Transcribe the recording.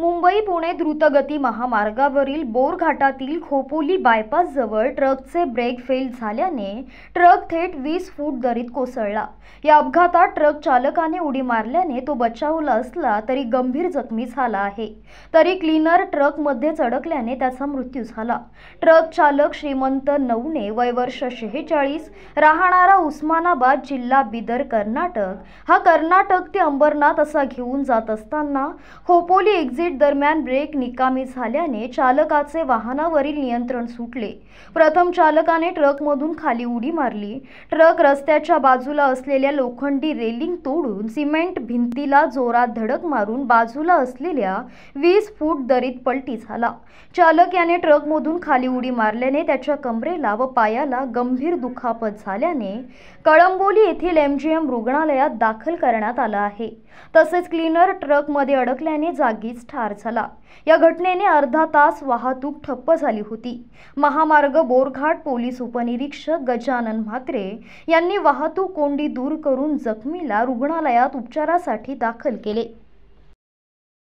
मुंबई पुणे द्रुतगती महामार्गावरील बोरघाटातील खोपोली बायपासजवळ ट्रकचे ब्रेक फेल झाल्याने ट्रक थेट वीस फूट दरीत कोसळला या अपघातात ट्रक चालकाने उडी मारल्याने तो बचावला असला तरी गंभीर जखमी झाला आहे तरी क्लीनर ट्रकमध्ये चढकल्याने त्याचा मृत्यू झाला ट्रक चालक श्रीमंत नवने वय वर्ष शेहेचाळीस राहणारा उस्मानाबाद जिल्हा बिदर कर्नाटक हा कर्नाटक ते अंबरनाथ असा घेऊन जात असताना खोपोली एक्झिट दरम्यान ब्रेक निकामी झाल्याने चालकाचे वाहनावरील नियंत्रण सुटले प्रथम चालकाने ट्रकमधून खाली उडी मारली ट्रक रस्त्याच्या बाजूला असलेल्या लोखंडी रेलिंग तोडून सिमेंट भिंतीला जोरात धडक मारून बाजूला असलेल्या वीस फूट दरीत पलटी झाला चालक याने ट्रकमधून खाली उडी मारल्याने त्याच्या कमरेला व पायाला गंभीर दुखापत झाल्याने कळंबोली येथील एम जी एम रुग्णालयात दाखल करण्यात आला आहे तसेच क्लीनर ट्रकमध्ये अडकल्याने जागीच ठार झाला या घटनेने अर्धा तास वाहतूक ठप्प झाली होती महामार्ग बोरघाट पोलीस उपनिरीक्षक गजानन म्हात्रे यांनी वाहतूक कोंडी दूर करून जखमीला रुग्णालयात उपचारासाठी दाखल केले